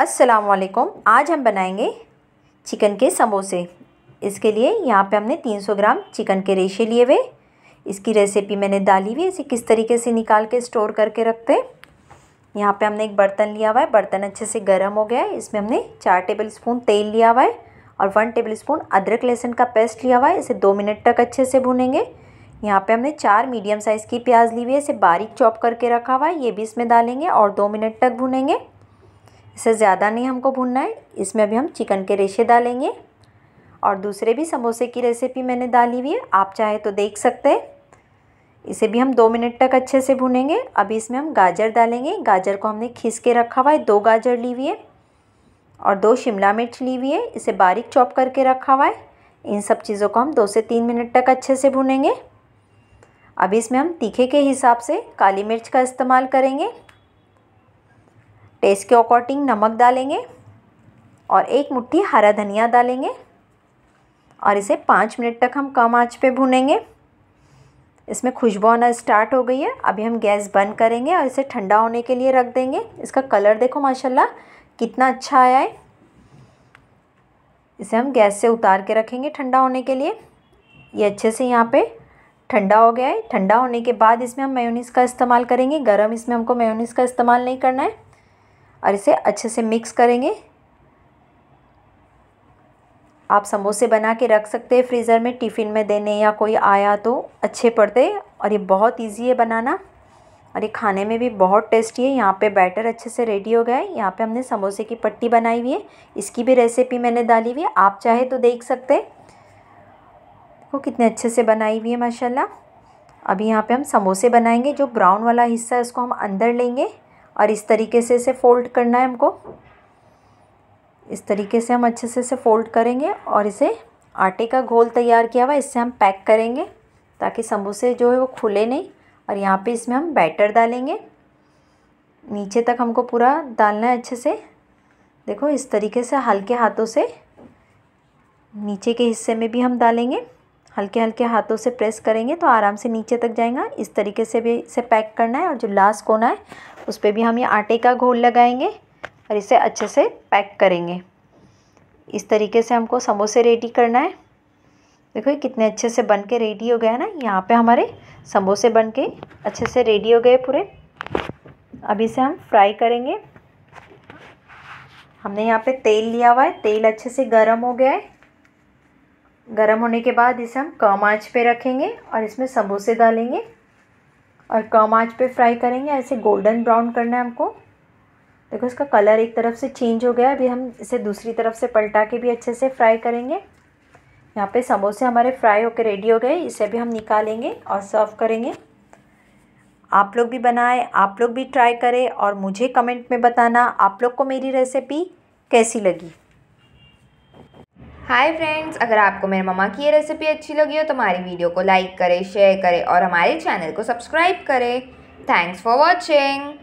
वालेकुम आज हम बनाएंगे चिकन के समोसे इसके लिए यहाँ पे हमने 300 ग्राम चिकन के रेशे लिए हुए इसकी रेसिपी मैंने डाली हुई इसे किस तरीके से निकाल के स्टोर करके रखते यहाँ पे हमने एक बर्तन लिया हुआ है बर्तन अच्छे से गर्म हो गया है इसमें हमने चार टेबल स्पून तेल लिया हुआ है और वन टेबल स्पून अदरक लहसुन का पेस्ट लिया हुआ है इसे दो मिनट तक अच्छे से भुनेंगे यहाँ पे हमने चार मीडियम साइज़ की प्याज ली हुई है इसे बारीक चॉप करके रखा हुआ है ये भी इसमें डालेंगे और दो मिनट तक भुनेंगे इसे ज़्यादा नहीं हमको भूनना है इसमें अभी हम चिकन के रेशे डालेंगे और दूसरे भी समोसे की रेसिपी मैंने डाली हुई है आप चाहे तो देख सकते हैं इसे भी हम दो मिनट तक अच्छे से भूनेंगे अभी इसमें हम गाजर डालेंगे गाजर को हमने खींच के रखा हुआ है दो गाजर ली हुई है और दो शिमला मिर्च ली हुई है इसे बारीक चॉप करके रखा हुआ है इन सब चीज़ों को हम दो से तीन मिनट तक अच्छे से भूनेंगे अभी इसमें हम तीखे के हिसाब से काली मिर्च का इस्तेमाल करेंगे टेस्ट के अकॉर्डिंग नमक डालेंगे और एक मुट्ठी हरा धनिया डालेंगे और इसे पाँच मिनट तक हम कम आंच पे भुनेंगे इसमें खुशबू आना स्टार्ट हो गई है अभी हम गैस बंद करेंगे और इसे ठंडा होने के लिए रख देंगे इसका कलर देखो माशाल्लाह कितना अच्छा आया है इसे हम गैस से उतार के रखेंगे ठंडा होने के लिए ये अच्छे से यहाँ पे ठंडा हो गया है ठंडा होने के बाद इसमें हम मेयोनीज़ का इस्तेमाल करेंगे गर्म इसमें हमको मेयोनीज़ का इस्तेमाल नहीं करना है और इसे अच्छे से मिक्स करेंगे आप समोसे बना के रख सकते हैं फ्रीज़र में टिफ़िन में देने या कोई आया तो अच्छे पड़ते और ये बहुत इजी है बनाना और ये खाने में भी बहुत टेस्टी है यहाँ पे बैटर अच्छे से रेडी हो गया है यहाँ पे हमने समोसे की पट्टी बनाई हुई है इसकी भी रेसिपी मैंने डाली हुई है आप चाहे तो देख सकते वो कितने अच्छे से बनाई हुई है माशाल्लाह अभी यहाँ पे हम समोसे बनाएंगे जो ब्राउन वाला हिस्सा है उसको हम अंदर लेंगे और इस तरीके से इसे फ़ोल्ड करना है हमको इस तरीके से हम अच्छे से इसे फ़ोल्ड करेंगे और इसे आटे का घोल तैयार किया हुआ इससे हम पैक करेंगे ताकि समोसे जो है वो खुले नहीं और यहाँ पे इसमें हम बैटर डालेंगे नीचे तक हमको पूरा डालना है अच्छे से देखो इस तरीके से हल्के हाथों से नीचे के हिस्से में भी हम डालेंगे हल्के हल्के हाथों से प्रेस करेंगे तो आराम से नीचे तक जाएगा इस तरीके से भी इसे पैक करना है और जो लास्ट कोना है उस पर भी हम ये आटे का घोल लगाएंगे और इसे अच्छे से पैक करेंगे इस तरीके से हमको समोसे रेडी करना है देखो ये कितने अच्छे से बन के रेडी हो गया ना यहाँ पे हमारे समोसे बन के अच्छे से रेडी हो गए पूरे अब इसे हम फ्राई करेंगे हमने यहाँ पे तेल लिया हुआ है तेल अच्छे से गर्म हो गया है गर्म होने के बाद इसे हम कम आँच पे रखेंगे और इसमें समोसे डालेंगे और कम आँच पे फ्राई करेंगे ऐसे गोल्डन ब्राउन करना है हमको देखो इसका कलर एक तरफ से चेंज हो गया अभी हम इसे दूसरी तरफ से पलटा के भी अच्छे से फ्राई करेंगे यहाँ पे समोसे हमारे फ्राई होकर रेडी हो गए इसे भी हम निकालेंगे और सर्व करेंगे आप लोग भी बनाएं आप लोग भी ट्राई करें और मुझे कमेंट में बताना आप लोग को मेरी रेसिपी कैसी लगी हाय फ्रेंड्स अगर आपको मेरे ममा की ये रेसिपी अच्छी लगी हो तो हमारी वीडियो को लाइक करें शेयर करें और हमारे चैनल को सब्सक्राइब करें थैंक्स फॉर वॉचिंग